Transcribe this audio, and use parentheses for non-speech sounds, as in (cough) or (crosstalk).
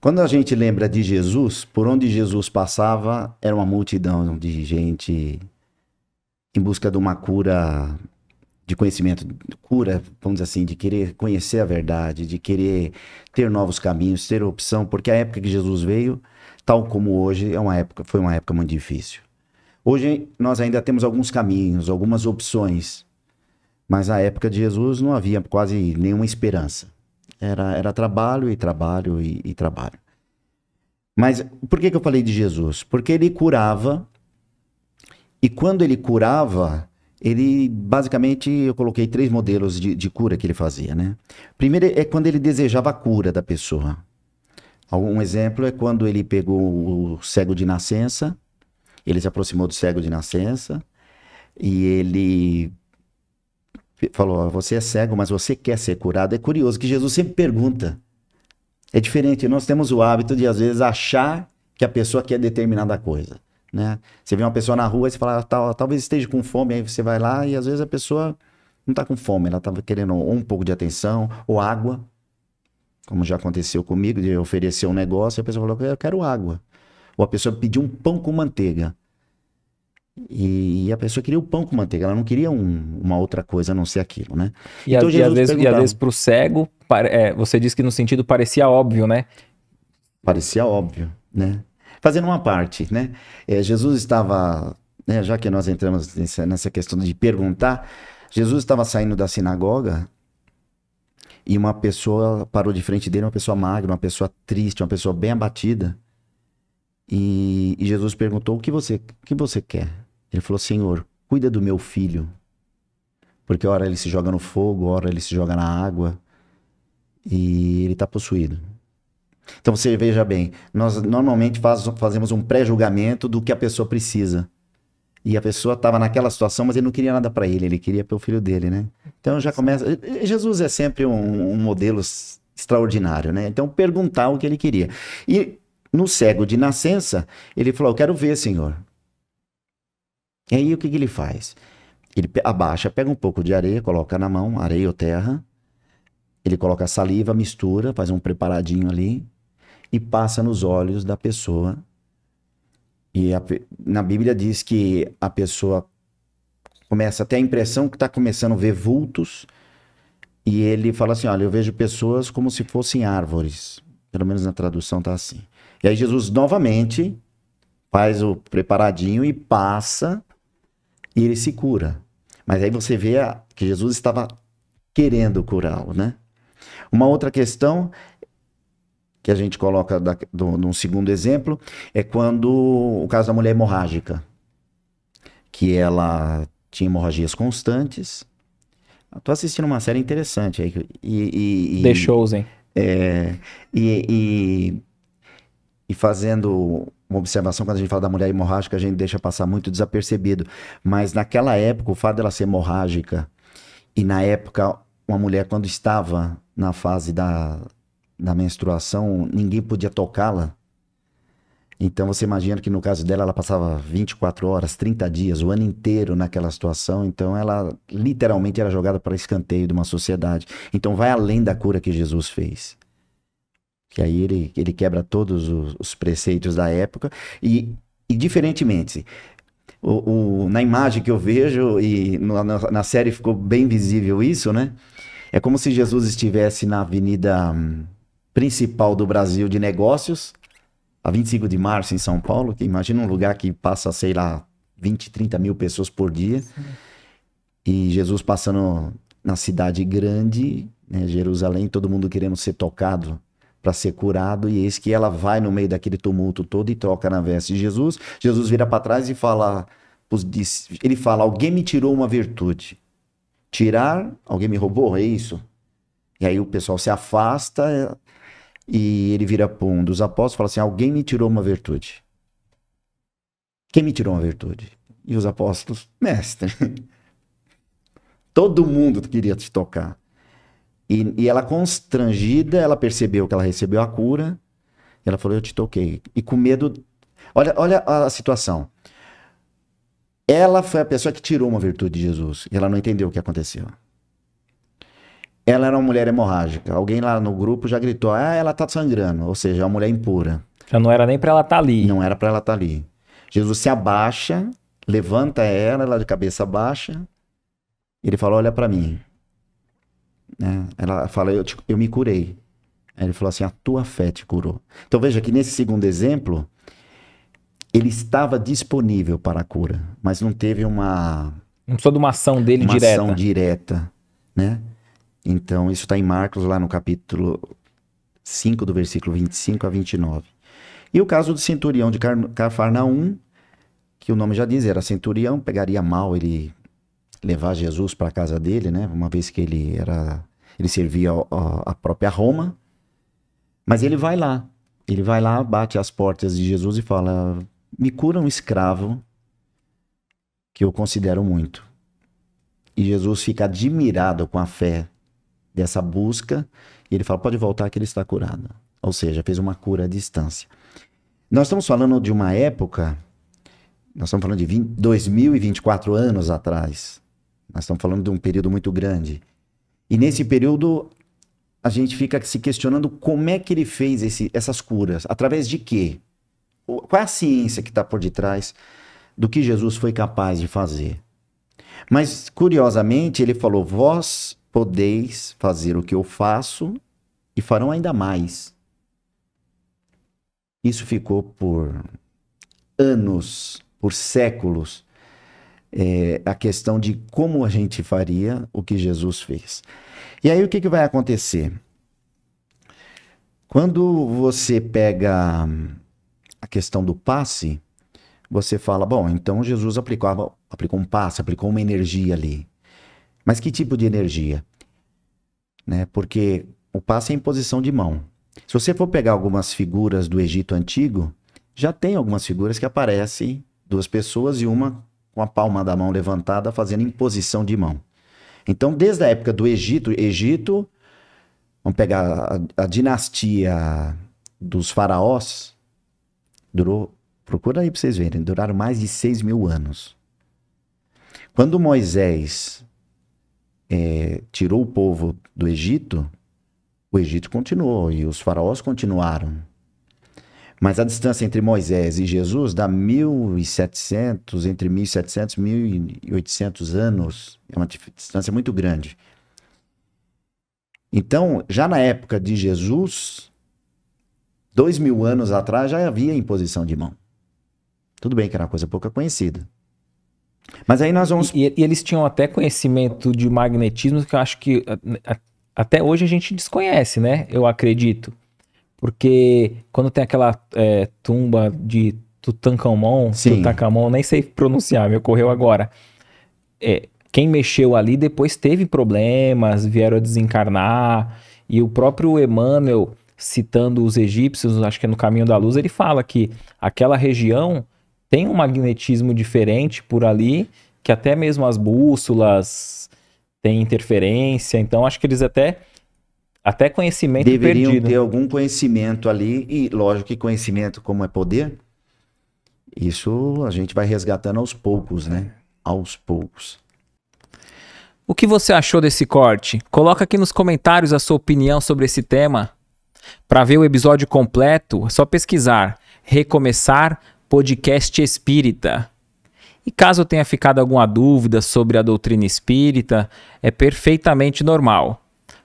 Quando a gente lembra de Jesus, por onde Jesus passava, era uma multidão de gente em busca de uma cura de conhecimento, cura, vamos dizer assim, de querer conhecer a verdade, de querer ter novos caminhos, ter opção, porque a época que Jesus veio, tal como hoje, é uma época, foi uma época muito difícil. Hoje nós ainda temos alguns caminhos, algumas opções, mas na época de Jesus não havia quase nenhuma esperança. Era, era trabalho e trabalho e, e trabalho. Mas por que, que eu falei de Jesus? Porque ele curava, e quando ele curava, ele basicamente eu coloquei três modelos de, de, cura que ele fazia, né? Primeiro é quando ele desejava a cura da pessoa. Um exemplo é quando ele pegou o cego de nascença, ele se aproximou do cego de nascença e ele falou: Você é cego, mas você quer ser curado. É curioso que Jesus sempre pergunta. É diferente, nós temos o hábito de, às vezes, achar que a pessoa quer determinada coisa. Né? Você vê uma pessoa na rua e você fala, ah, Tal, talvez esteja com fome, aí você vai lá e às vezes a pessoa não está com fome, ela estava querendo ou um pouco de atenção, ou água, como já aconteceu comigo, de oferecer um negócio, a pessoa falou, eu quero água. Ou a pessoa pediu um pão com manteiga. E, e, a pessoa queria o pão com manteiga, ela não queria um, uma outra coisa a não ser aquilo, né? E, então, a, Jesus e, às, vezes, para e às vezes pro cego, é, você disse que no sentido parecia óbvio, né? Parecia óbvio, né? Fazendo uma parte, né? É, Jesus estava, né, já que nós entramos nessa, nessa questão de perguntar, Jesus estava saindo da sinagoga e uma pessoa parou de frente dele, uma pessoa magra, uma pessoa triste, uma pessoa bem abatida. E, e Jesus perguntou: O que você, o que você quer? Ele falou: Senhor, cuida do meu filho. Porque ora ele se joga no fogo, ora ele se joga na água. E ele está possuído. Então você veja bem, nós normalmente faz, fazemos um pré-julgamento do que a pessoa precisa. E a pessoa estava naquela situação, mas ele não queria nada para ele, ele queria pelo filho dele, né? Então já começa. Jesus é sempre um, um modelo extraordinário, né? Então perguntar o que ele queria. E no cego de nascença, ele falou: Eu quero ver, Senhor. E aí o que, que ele faz? Ele abaixa, pega um pouco de areia, coloca na mão, areia ou terra. Ele coloca saliva, mistura, faz um preparadinho ali e passa nos olhos da pessoa. E a, na Bíblia diz que a pessoa começa até a impressão que está começando a ver vultos. E ele fala assim: Olha, eu vejo pessoas como se fossem árvores. Pelo menos na tradução está assim. E aí Jesus novamente faz o preparadinho e passa e ele se cura. Mas aí você vê a, que Jesus estava querendo curá-lo, né? Uma outra questão que a gente coloca da, do, num segundo exemplo é quando o caso da mulher hemorrágica, que ela tinha hemorragias constantes. Estou assistindo uma série interessante aí. E, e, e The Shows, hein? É, e, e, e fazendo uma observação quando a gente fala da mulher hemorrágica, a gente deixa passar muito desapercebido. Mas naquela época, o fato dela ser hemorrágica, e na época, uma mulher, quando estava na fase da, da menstruação, ninguém podia tocá-la. Então você imagina que no caso dela, ela passava 24 horas, 30 dias, o ano inteiro naquela situação. Então ela literalmente era jogada para escanteio de uma sociedade. Então vai além da cura que Jesus fez que aí ele, ele quebra todos os, os preceitos da época. E, e diferentemente, o, o, na imagem que eu vejo, e na, na, série ficou bem visível isso, né? É como se Jesus estivesse na avenida hum, principal do Brasil de negócios, a 25 de março, em São Paulo, que imagina um lugar que passa, sei lá, 20, 30 mil pessoas por dia. Sim. E Jesus passando na cidade grande, né, Jerusalém, todo mundo querendo ser tocado para ser curado, e eis que ela vai no meio daquele tumulto todo e toca na veste de Jesus. Jesus vira para trás e fala, ele fala: Alguém me tirou uma virtude. Tirar, alguém me roubou, é isso? E aí o pessoal se afasta e ele vira para um dos apóstolos e fala assim: Alguém me tirou uma virtude. Quem me tirou uma virtude? E os apóstolos, mestre. (laughs) Todo mundo queria te tocar. E, e ela constrangida, ela percebeu que ela recebeu a cura. E ela falou: Eu te toquei. E com medo. Olha, olha a situação. Ela foi a pessoa que tirou uma virtude de Jesus. E ela não entendeu o que aconteceu. Ela era uma mulher hemorrágica. Alguém lá no grupo já gritou: Ah, ela tá sangrando. Ou seja, é uma mulher impura. Já não era nem para ela estar tá ali. Não era para ela estar tá ali. Jesus se abaixa, levanta ela, ela de cabeça baixa. Ele fala: Olha para mim. Né? Ela fala, eu, te, eu me curei. Aí ele falou assim, a tua fé te curou. Então veja que nesse segundo exemplo, ele estava disponível para a cura, mas não teve uma... Não precisou de uma ação dele uma direta. ação direta, né? Então isso está em Marcos lá no capítulo 5 do versículo 25 a 29. E o caso do centurião de Car Cafarnaum, que o nome já diz, era centurião, pegaria mal, ele levar Jesus para a casa dele, né? Uma vez que ele era ele servia a, a própria Roma. Mas ele vai lá. Ele vai lá, bate as portas de Jesus e fala: "Me cura um escravo que eu considero muito". E Jesus fica admirado com a fé dessa busca e ele fala: "Pode voltar que ele está curado". Ou seja, fez uma cura à distância. Nós estamos falando de uma época nós estamos falando de 20, 2024 anos atrás. Nós estamos falando de um período muito grande. E nesse período, a gente fica se questionando como é que ele fez esse, essas curas, através de quê? Qual é a ciência que está por detrás do que Jesus foi capaz de fazer? Mas, curiosamente, ele falou: Vós podeis fazer o que eu faço e farão ainda mais. Isso ficou por anos, por séculos, é, a questão de como a gente faria o que Jesus fez. E aí o que, que vai acontecer? Quando você pega a questão do passe, você fala, bom, então Jesus aplicava, aplicou um passe, aplicou uma energia ali. Mas que tipo de energia? Né? Porque o passe é em posição de mão. Se você for pegar algumas figuras do Egito Antigo, já tem algumas figuras que aparecem duas pessoas e uma com a palma da mão levantada, fazendo imposição de mão. Então, desde a época do Egito, Egito, vamos pegar a, a dinastia dos faraós, durou, procura aí para vocês verem, duraram mais de 6 mil anos. Quando Moisés é, tirou o povo do Egito, o Egito continuou e os faraós continuaram. Mas a distância entre Moisés e Jesus dá 1.700, entre 1.700 e 1.800 anos. É uma distância muito grande. Então, já na época de Jesus, dois mil anos atrás, já havia imposição de mão. Tudo bem que era uma coisa pouca conhecida. Mas aí nós vamos. E, e eles tinham até conhecimento de magnetismo que eu acho que eh, até hoje a gente desconhece, né? Eu acredito. Porque quando tem aquela é, tumba de Tutankhamon, Sim. Tutankhamon, nem sei pronunciar, me ocorreu agora. É, quem mexeu ali depois teve problemas, vieram a desencarnar. E o próprio Emmanuel, citando os egípcios, acho que é no Caminho da Luz, ele fala que aquela região tem um magnetismo diferente por ali, que até mesmo as bússolas têm interferência. Então acho que eles até até conhecimento Deveriam perdido. ter algum conhecimento ali, e lógico que conhecimento como é poder, isso a gente vai resgatando aos poucos, né? Aos poucos. O que você achou desse corte? Coloca aqui nos comentários a sua opinião sobre esse tema. Para ver o episódio completo, é só pesquisar Recomeçar Podcast Espírita. E caso tenha ficado alguma dúvida sobre a doutrina espírita, é perfeitamente normal